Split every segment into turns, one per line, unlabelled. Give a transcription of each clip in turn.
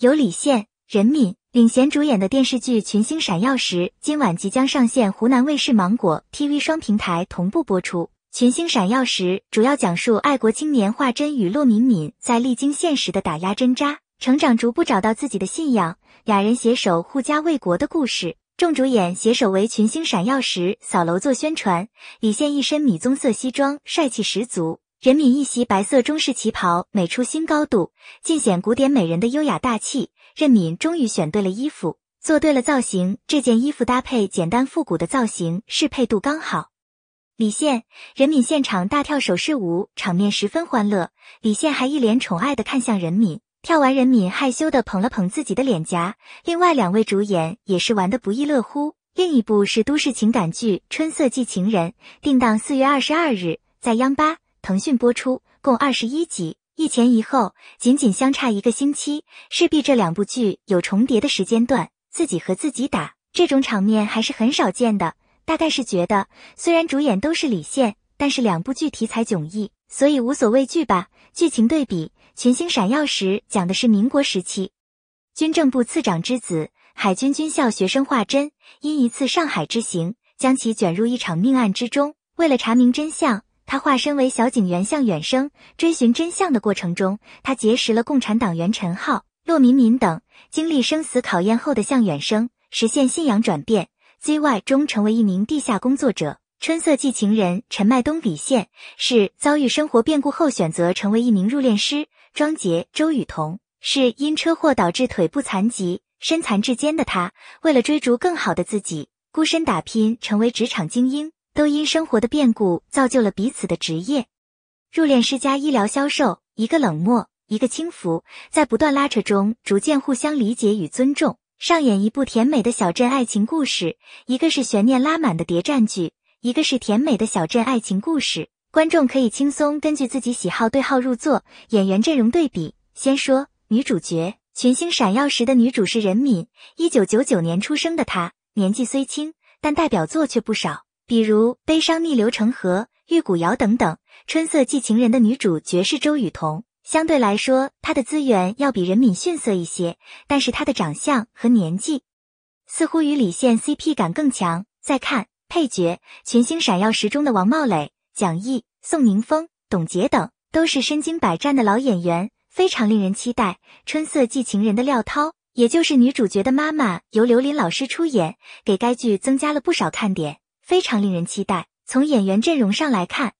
由李现、任敏领衔主演的电视剧《群星闪耀时》今晚即将上线湖南卫视、芒果 TV 双平台同步播出。《群星闪耀时》主要讲述爱国青年华真与骆敏敏在历经现实的打压挣扎，成长逐步找到自己的信仰，俩人携手护家卫国的故事。众主演携手为《群星闪耀时》扫楼做宣传，李现一身米棕色西装，帅气十足。任敏一袭白色中式旗袍，美出新高度，尽显古典美人的优雅大气。任敏终于选对了衣服，做对了造型，这件衣服搭配简单复古的造型，适配度刚好。李现、任敏现场大跳手势舞，场面十分欢乐。李现还一脸宠爱的看向任敏，跳完任敏害羞的捧了捧自己的脸颊。另外两位主演也是玩的不亦乐乎。另一部是都市情感剧《春色寄情人》，定档四月二十二日，在央八。腾讯播出共二十一集，一前一后，仅仅相差一个星期，势必这两部剧有重叠的时间段。自己和自己打这种场面还是很少见的。大概是觉得，虽然主演都是李现，但是两部剧题材迥异，所以无所畏惧吧。剧情对比，《群星闪耀时》讲的是民国时期，军政部次长之子、海军军校学生华珍，因一次上海之行，将其卷入一场命案之中。为了查明真相。他化身为小警员向远生，追寻真相的过程中，他结识了共产党员陈浩、骆明明等。经历生死考验后的向远生实现信仰转变，Z Y 中成为一名地下工作者。春色寄情人陈麦冬，笔线是遭遇生活变故后选择成为一名入殓师。庄洁、周雨桐是因车祸导致腿部残疾、身残志坚的他，为了追逐更好的自己，孤身打拼，成为职场精英。都因生活的变故造就了彼此的职业，入殓师加医疗销售，一个冷漠，一个轻浮，在不断拉扯中逐渐互相理解与尊重，上演一部甜美的小镇爱情故事。一个是悬念拉满的谍战剧，一个是甜美的小镇爱情故事，观众可以轻松根据自己喜好对号入座。演员阵容对比，先说女主角，群星闪耀时的女主是任敏，一九九九年出生的她，年纪虽轻，但代表作却不少。比如《悲伤逆流成河》《玉骨遥》等等，《春色寄情人》的女主角是周雨彤，相对来说她的资源要比任敏逊色一些，但是她的长相和年纪似乎与李现 CP 感更强。再看配角，《群星闪耀时》中的王茂蕾、蒋毅、宋宁峰、董洁等都是身经百战的老演员，非常令人期待。《春色寄情人》的廖涛，也就是女主角的妈妈，由刘琳老师出演，给该剧增加了不少看点。非常令人期待。从演员阵容上来看，《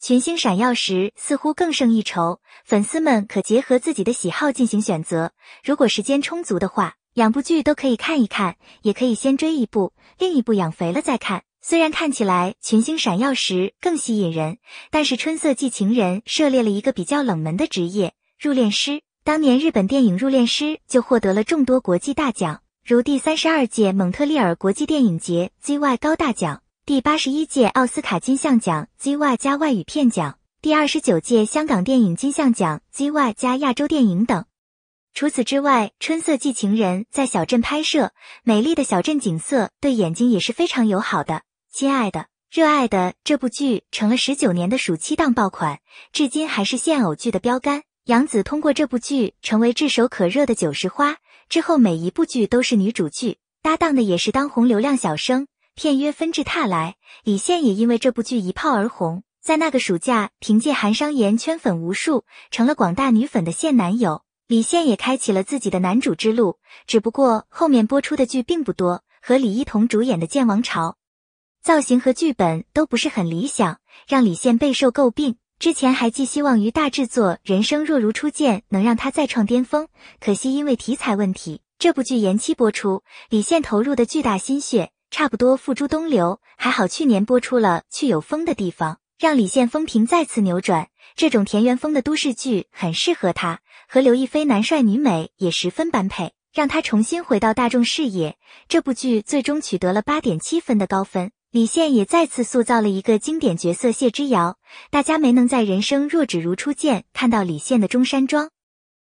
群星闪耀时》似乎更胜一筹，粉丝们可结合自己的喜好进行选择。如果时间充足的话，两部剧都可以看一看，也可以先追一部，另一部养肥了再看。虽然看起来《群星闪耀时》更吸引人，但是《春色寄情人》涉猎了一个比较冷门的职业——入殓师。当年日本电影《入殓师》就获得了众多国际大奖。如第三十二届蒙特利尔国际电影节 ZY 高大奖，第八十一届奥斯卡金像奖 ZY 加外语片奖，第二十九届香港电影金像奖 ZY 加亚洲电影等。除此之外，《春色寄情人》在小镇拍摄，美丽的小镇景色对眼睛也是非常友好的。亲爱的，热爱的这部剧成了十九年的暑期档爆款，至今还是现偶剧的标杆。杨紫通过这部剧成为炙手可热的九十花。之后每一部剧都是女主剧，搭档的也是当红流量小生，片约纷至沓来。李现也因为这部剧一炮而红，在那个暑假凭借韩商言圈粉无数，成了广大女粉的现男友。李现也开启了自己的男主之路，只不过后面播出的剧并不多。和李一桐主演的《剑王朝》，造型和剧本都不是很理想，让李现备受诟病。之前还寄希望于大制作《人生若如初见》能让他再创巅峰，可惜因为题材问题，这部剧延期播出，李现投入的巨大心血差不多付诸东流。还好去年播出了《去有风的地方》，让李现风评再次扭转。这种田园风的都市剧很适合他，和刘亦菲男帅女美也十分般配，让他重新回到大众视野。这部剧最终取得了八点七分的高分。李现也再次塑造了一个经典角色谢之遥，大家没能在《人生若只如初见》看到李现的中山装、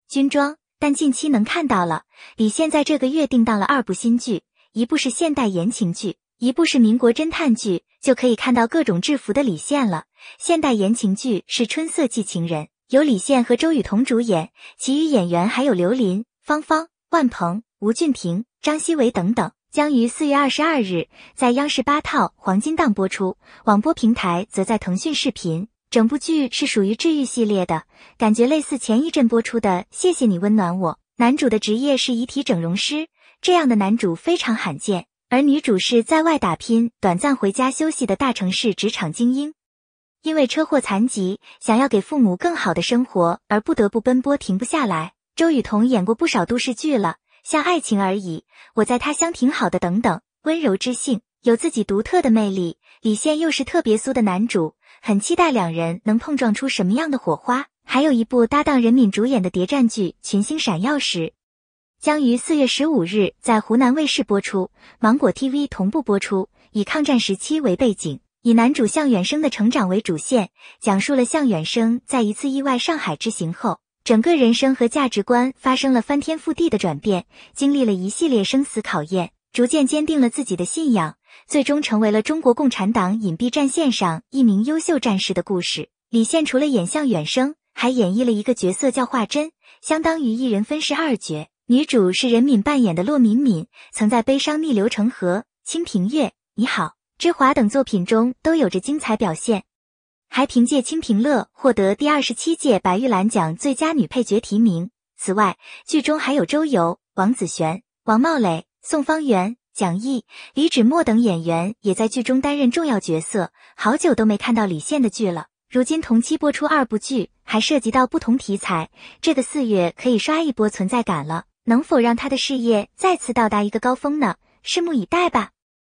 军装，但近期能看到了。李现在这个月定档了二部新剧，一部是现代言情剧，一部是民国侦探剧，就可以看到各种制服的李现了。现代言情剧是《春色寄情人》，由李现和周雨彤主演，其余演员还有刘琳、芳芳、万鹏、吴俊霆、张希伟等等。将于四月二十二日在央视八套黄金档播出，网播平台则在腾讯视频。整部剧是属于治愈系列的，感觉类似前一阵播出的《谢谢你温暖我》。男主的职业是遗体整容师，这样的男主非常罕见。而女主是在外打拼，短暂回家休息的大城市职场精英，因为车祸残疾，想要给父母更好的生活而不得不奔波，停不下来。周雨彤演过不少都市剧了。像爱情而已，我在他乡挺好的。等等，温柔知性，有自己独特的魅力。李现又是特别苏的男主，很期待两人能碰撞出什么样的火花。还有一部搭档任敏主演的谍战剧《群星闪耀时》，将于四月十五日在湖南卫视播出，芒果 TV 同步播出。以抗战时期为背景，以男主向远生的成长为主线，讲述了向远生在一次意外上海之行后。整个人生和价值观发生了翻天覆地的转变，经历了一系列生死考验，逐渐坚定了自己的信仰，最终成为了中国共产党隐蔽战线上一名优秀战士的故事。李现除了演向远生，还演绎了一个角色叫华珍，相当于一人分饰二角。女主是任敏扮演的骆敏敏，曾在《悲伤逆流成河》《清平乐》《你好，之华》等作品中都有着精彩表现。还凭借《清平乐》获得第二十七届白玉兰奖最佳女配角提名。此外，剧中还有周游、王子璇、王茂蕾、宋方圆、蒋毅、李芷墨等演员也在剧中担任重要角色。好久都没看到李现的剧了，如今同期播出二部剧，还涉及到不同题材，这个四月可以刷一波存在感了。能否让他的事业再次到达一个高峰呢？拭目以待吧。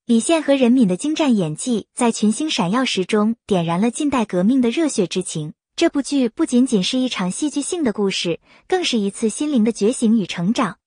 李现和任敏的精湛演技在群星闪耀时中点燃了近代革命的热血之情。这部剧不仅仅是一场戏剧性的故事，更是一次心灵的觉醒与成长。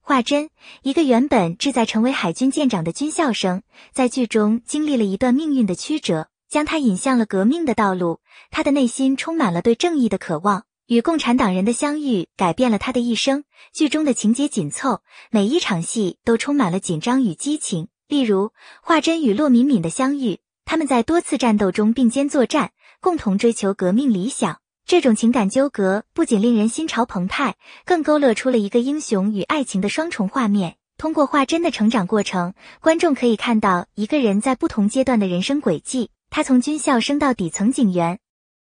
华珍，一个原本志在成为海军舰长的军校生，在剧中经历了一段命运的曲折，将他引向了革命的道路。他的内心充满了对正义的渴望，与共产党人的相遇改变了他的一生。剧中的情节紧凑，每一场戏都充满了紧张与激情。例如华珍与骆敏敏的相遇，他们在多次战斗中并肩作战，共同追求革命理想。这种情感纠葛不仅令人心潮澎湃，更勾勒出了一个英雄与爱情的双重画面。通过华珍的成长过程，观众可以看到一个人在不同阶段的人生轨迹。他从军校升到底层警员，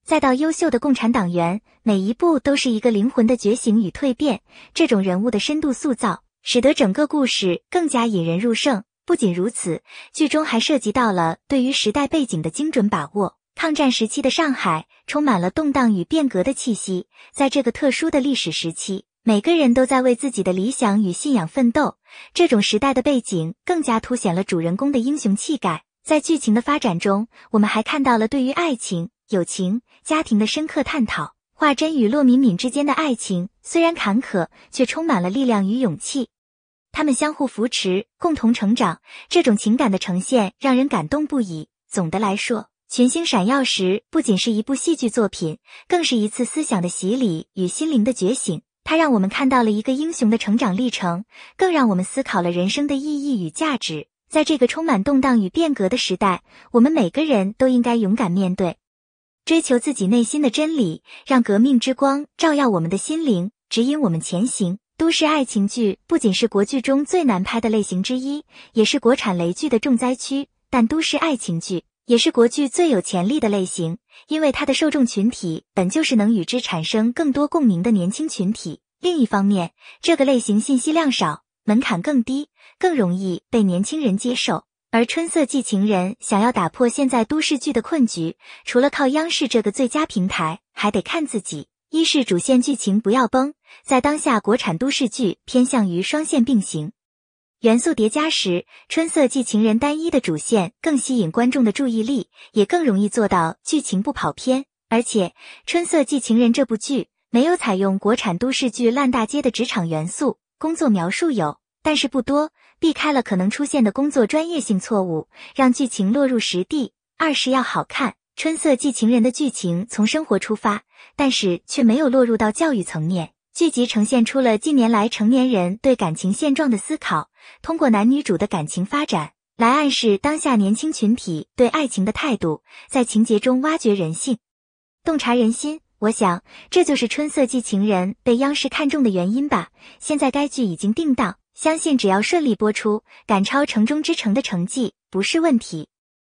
再到优秀的共产党员，每一步都是一个灵魂的觉醒与蜕变。这种人物的深度塑造，使得整个故事更加引人入胜。不仅如此，剧中还涉及到了对于时代背景的精准把握。抗战时期的上海充满了动荡与变革的气息，在这个特殊的历史时期，每个人都在为自己的理想与信仰奋斗。这种时代的背景更加凸显了主人公的英雄气概。在剧情的发展中，我们还看到了对于爱情、友情、家庭的深刻探讨。华珍与骆敏敏之间的爱情虽然坎坷，却充满了力量与勇气。他们相互扶持，共同成长，这种情感的呈现让人感动不已。总的来说，《群星闪耀时》不仅是一部戏剧作品，更是一次思想的洗礼与心灵的觉醒。它让我们看到了一个英雄的成长历程，更让我们思考了人生的意义与价值。在这个充满动荡与变革的时代，我们每个人都应该勇敢面对，追求自己内心的真理，让革命之光照耀我们的心灵，指引我们前行。都市爱情剧不仅是国剧中最难拍的类型之一，也是国产雷剧的重灾区。但都市爱情剧也是国剧最有潜力的类型，因为它的受众群体本就是能与之产生更多共鸣的年轻群体。另一方面，这个类型信息量少，门槛更低，更容易被年轻人接受。而《春色寄情人》想要打破现在都市剧的困局，除了靠央视这个最佳平台，还得看自己。一是主线剧情不要崩，在当下国产都市剧偏向于双线并行，元素叠加时，春色寄情人单一的主线更吸引观众的注意力，也更容易做到剧情不跑偏。而且，春色寄情人这部剧没有采用国产都市剧烂大街的职场元素，工作描述有，但是不多，避开了可能出现的工作专业性错误，让剧情落入实地。二是要好看。《春色寄情人》的剧情从生活出发，但是却没有落入到教育层面。剧集呈现出了近年来成年人对感情现状的思考，通过男女主的感情发展来暗示当下年轻群体对爱情的态度，在情节中挖掘人性，洞察人心。我想，这就是《春色寄情人》被央视看中的原因吧。现在该剧已经定档，相信只要顺利播出，赶超《城中之城》的成绩不是问题。